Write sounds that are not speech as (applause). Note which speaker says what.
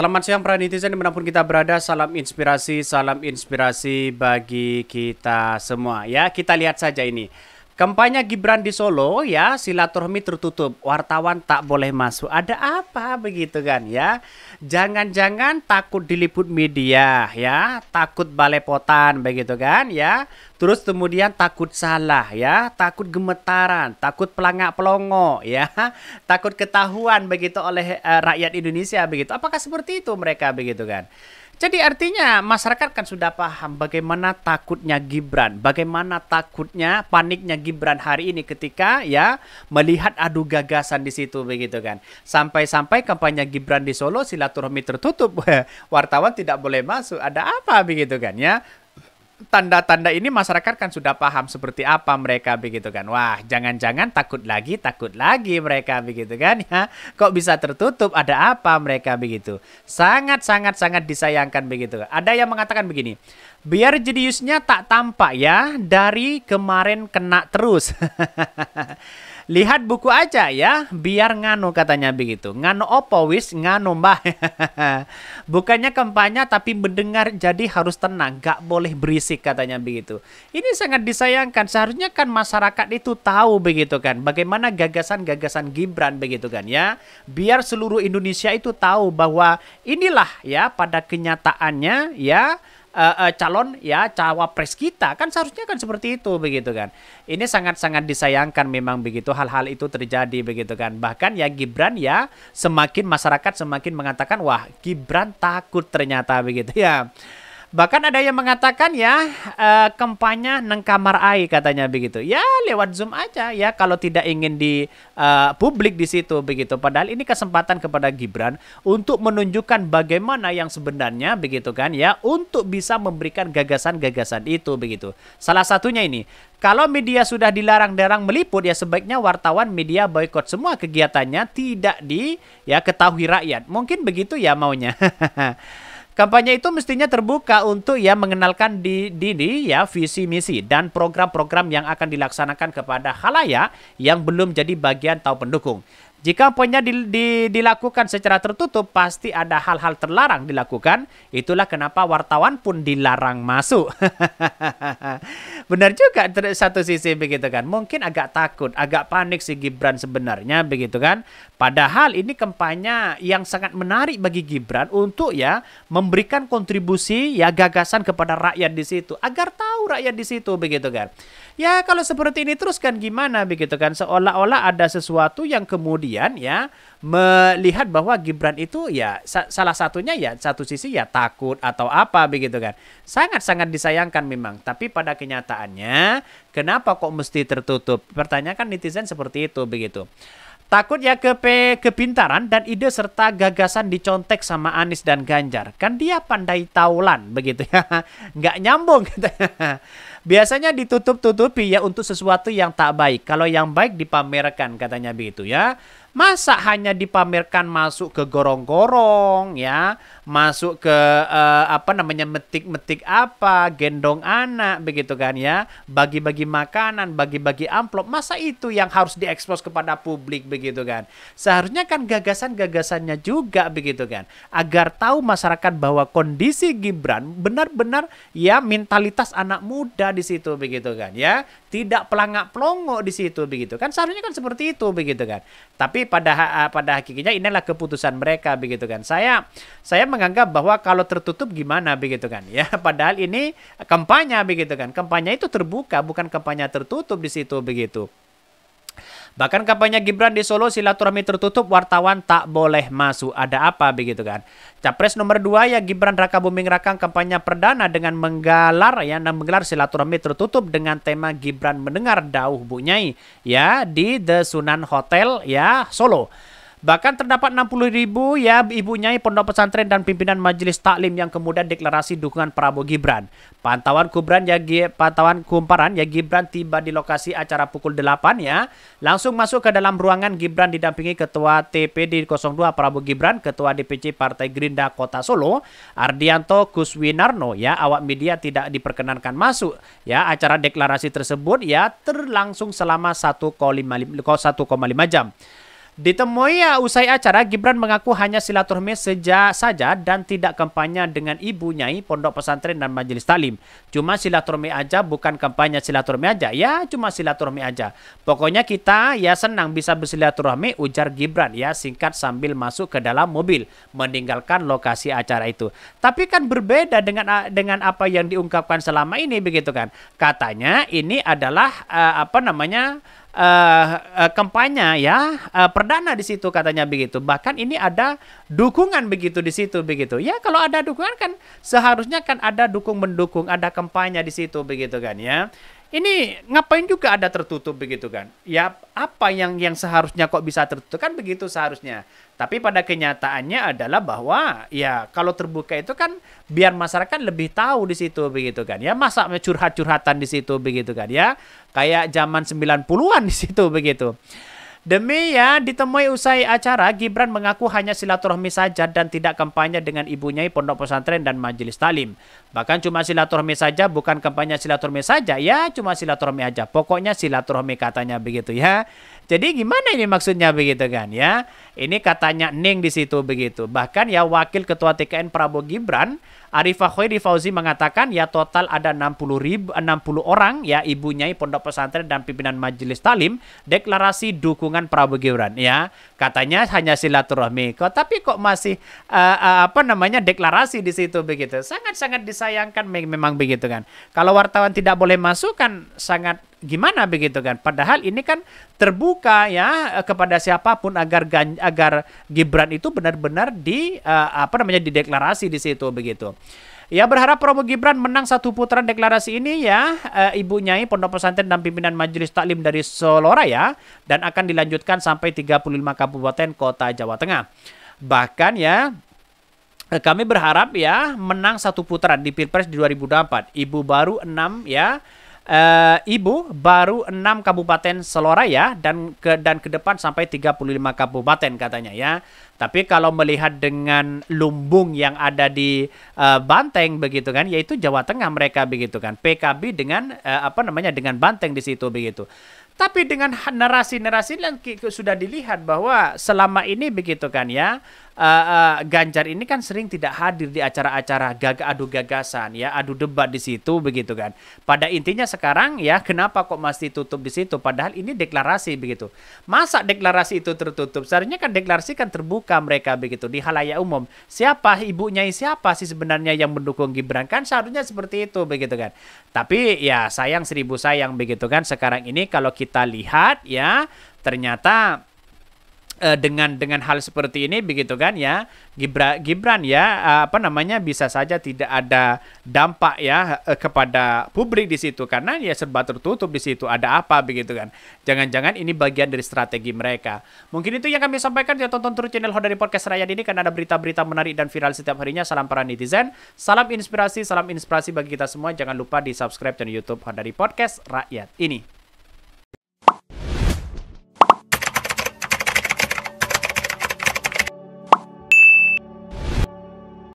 Speaker 1: Selamat siang para netizen dimanapun kita berada, salam inspirasi, salam inspirasi bagi kita semua ya. Kita lihat saja ini. Kampanye Gibran di Solo ya silaturahmi tertutup, wartawan tak boleh masuk. Ada apa begitu kan ya? Jangan-jangan takut diliput media ya, takut balepotan begitu kan ya. Terus kemudian takut salah ya, takut gemetaran, takut pelangak pelongo (laughs) ya, takut ketahuan begitu oleh uh, rakyat Indonesia begitu. Apakah seperti itu mereka begitu kan? Jadi artinya masyarakat kan sudah paham bagaimana takutnya Gibran, bagaimana takutnya paniknya Gibran hari ini ketika ya melihat adu gagasan di situ begitu kan. Sampai-sampai kampanye Gibran di Solo silaturahmi tertutup, (laughs) wartawan tidak boleh masuk. Ada apa begitu kan ya? tanda-tanda ini masyarakat kan sudah paham seperti apa mereka begitu kan. Wah, jangan-jangan takut lagi, takut lagi mereka begitu kan (laughs) ya. Kok bisa tertutup? Ada apa mereka begitu? Sangat-sangat sangat disayangkan begitu. Ada yang mengatakan begini, biar jeniusnya tak tampak ya dari kemarin kena terus. (laughs) Lihat buku aja ya, biar ngano katanya begitu. Ngano opo wis, ngano mbah. (laughs) Bukannya kampanye tapi mendengar jadi harus tenang, gak boleh berisik katanya begitu. Ini sangat disayangkan, seharusnya kan masyarakat itu tahu begitu kan. Bagaimana gagasan-gagasan Gibran begitu kan ya. Biar seluruh Indonesia itu tahu bahwa inilah ya pada kenyataannya ya uh, uh, calon ya cawapres kita kan seharusnya kan seperti itu begitu kan ini sangat-sangat disayangkan memang begitu hal-hal itu terjadi begitu kan bahkan ya Gibran ya semakin masyarakat semakin mengatakan wah Gibran takut ternyata begitu ya Bahkan ada yang mengatakan ya uh, kampanye neng kamar ai katanya begitu. Ya lewat Zoom aja ya kalau tidak ingin di uh, publik di situ begitu. Padahal ini kesempatan kepada Gibran untuk menunjukkan bagaimana yang sebenarnya begitu kan ya untuk bisa memberikan gagasan-gagasan itu begitu. Salah satunya ini kalau media sudah dilarang-larang meliput, ya sebaiknya wartawan media boykot semua kegiatannya tidak di ya ketahui rakyat. Mungkin begitu ya maunya. (laughs) Kampanye itu mestinya terbuka untuk ya mengenalkan di dini ya visi misi dan program-program yang akan dilaksanakan kepada halayak yang belum jadi bagian atau pendukung. Jika poinnya di, di, dilakukan secara tertutup, pasti ada hal-hal terlarang dilakukan. Itulah kenapa wartawan pun dilarang masuk. (laughs) Benar juga satu sisi begitu kan. Mungkin agak takut, agak panik si Gibran sebenarnya begitu kan. Padahal ini kampanye yang sangat menarik bagi Gibran untuk ya memberikan kontribusi ya gagasan kepada rakyat di situ agar tahu tahu rakyat di situ begitu kan. Ya kalau seperti ini terus kan gimana begitu kan seolah-olah ada sesuatu yang kemudian ya melihat bahwa Gibran itu ya sa salah satunya ya satu sisi ya takut atau apa begitu kan. Sangat-sangat disayangkan memang tapi pada kenyataannya kenapa kok mesti tertutup? Pertanyakan netizen seperti itu begitu. Takut Takutnya kepe kepintaran dan ide serta gagasan dicontek sama Anies dan Ganjar. Kan dia pandai taulan begitu ya. (laughs) Nggak nyambung katanya. Gitu Biasanya ditutup-tutupi ya untuk sesuatu yang tak baik. Kalau yang baik dipamerkan katanya begitu ya. Masa hanya dipamerkan masuk ke gorong-gorong ya, masuk ke uh, apa namanya metik-metik apa, gendong anak begitu kan ya, bagi-bagi makanan, bagi-bagi amplop. Masa itu yang harus diekspos kepada publik begitu kan. Seharusnya kan gagasan-gagasannya juga begitu kan agar tahu masyarakat bahwa kondisi Gibran benar-benar ya mentalitas anak muda di situ begitu kan ya, tidak pelangak-pelongo di situ begitu kan. Seharusnya kan seperti itu begitu kan. Tapi tapi pada ah, pada hakikatnya inilah keputusan mereka begitu kan. Saya saya menganggap bahwa kalau tertutup gimana begitu kan ya. (laughs) Padahal ini kampanye begitu kan. Kampanye itu terbuka bukan kampanye tertutup di situ begitu. Bahkan kampanye Gibran di Solo silaturahmi tertutup wartawan tak boleh masuk. Ada apa begitu kan? Capres nomor 2 ya Gibran Raka Buming Raka kampanye perdana dengan menggalar ya dan menggelar silaturahmi tertutup dengan tema Gibran mendengar dauh bunyai ya di The Sunan Hotel ya Solo. Bahkan terdapat 60 ribu ya ibu nyai pondok pesantren dan pimpinan majelis taklim yang kemudian deklarasi dukungan Prabowo Gibran. Pantauan Kubran ya pantauan kumparan ya Gibran tiba di lokasi acara pukul 8 ya. Langsung masuk ke dalam ruangan Gibran didampingi Ketua TPD 02 Prabowo Gibran, Ketua DPC Partai Gerindra Kota Solo, Ardianto Kuswinarno ya. Awak media tidak diperkenankan masuk ya. Acara deklarasi tersebut ya terlangsung selama 1,5 jam. Ditemui ya usai acara, Gibran mengaku hanya silaturahmi sejak saja dan tidak kampanye dengan ibu Nyai Pondok Pesantren dan Majelis Talim. Cuma silaturahmi aja, bukan kampanye silaturahmi aja. Ya, cuma silaturahmi aja. Pokoknya kita ya senang bisa bersilaturahmi, ujar Gibran ya singkat sambil masuk ke dalam mobil, meninggalkan lokasi acara itu. Tapi kan berbeda dengan dengan apa yang diungkapkan selama ini begitu kan. Katanya ini adalah uh, apa namanya? uh, uh, kampanye ya uh, perdana di situ katanya begitu. Bahkan ini ada dukungan begitu di situ begitu. Ya kalau ada dukungan kan seharusnya kan ada dukung mendukung, ada kampanye di situ begitu kan ya ini ngapain juga ada tertutup begitu kan? Ya apa yang yang seharusnya kok bisa tertutup kan begitu seharusnya. Tapi pada kenyataannya adalah bahwa ya kalau terbuka itu kan biar masyarakat lebih tahu di situ begitu kan. Ya masa curhat-curhatan di situ begitu kan ya. Kayak zaman 90-an di situ begitu. Demi ya, ditemui usai acara, Gibran mengaku hanya silaturahmi saja dan tidak kampanye dengan ibunya pondok pesantren dan majelis talim. Bahkan cuma silaturahmi saja, bukan kampanye silaturahmi saja, ya cuma silaturahmi aja. Pokoknya silaturahmi katanya begitu ya. Jadi gimana ini maksudnya begitu kan ya? Ini katanya Ning di situ begitu. Bahkan ya Wakil Ketua TKN Prabowo Gibran Arifah Khoiri Fauzi mengatakan ya total ada 60 ribu, 60 orang ya ibunya pondok pesantren dan pimpinan majelis talim deklarasi dukungan Prabowo Gibran ya katanya hanya silaturahmi kok tapi kok masih uh, uh, apa namanya deklarasi di situ begitu sangat sangat disayangkan memang begitu kan kalau wartawan tidak boleh masuk kan sangat gimana begitu kan? Padahal ini kan terbuka ya eh, kepada siapapun agar agar Gibran itu benar-benar di uh, apa namanya dideklarasi di situ begitu. Ya berharap Prabowo Gibran menang satu putaran deklarasi ini ya e, Ibu Nyai Pondok Pesantren dan pimpinan Majelis Taklim dari Solo ya dan akan dilanjutkan sampai 35 kabupaten kota Jawa Tengah. Bahkan ya kami berharap ya menang satu putaran di Pilpres di 2024. Ibu baru 6 ya uh, Ibu baru 6 kabupaten seloraya dan ke dan ke depan sampai 35 kabupaten katanya ya. Tapi kalau melihat dengan lumbung yang ada di uh, Banteng begitu kan, yaitu Jawa Tengah mereka begitu kan. PKB dengan uh, apa namanya dengan Banteng di situ begitu. Tapi dengan narasi-narasi yang sudah dilihat bahwa selama ini begitu kan ya, uh, uh, Ganjar ini kan sering tidak hadir di acara-acara gag adu gagasan ya adu debat di situ begitu kan pada intinya sekarang ya kenapa kok masih tutup di situ padahal ini deklarasi begitu masa deklarasi itu tertutup seharusnya kan deklarasi kan terbuka mereka begitu di halayak umum siapa ibunya siapa sih sebenarnya yang mendukung Gibran kan seharusnya seperti itu begitu kan tapi ya sayang seribu sayang begitu kan sekarang ini kalau kita lihat ya ternyata uh, dengan dengan hal seperti ini begitu kan ya Gibran Gibran ya uh, apa namanya bisa saja tidak ada dampak ya uh, kepada publik di situ karena ya serba tertutup di situ ada apa begitu kan jangan-jangan ini bagian dari strategi mereka mungkin itu yang kami sampaikan ya tonton terus channel dari podcast Rakyat ini karena ada berita-berita menarik dan viral setiap harinya salam para netizen salam inspirasi salam inspirasi bagi kita semua jangan lupa di subscribe channel YouTube dari podcast Rakyat ini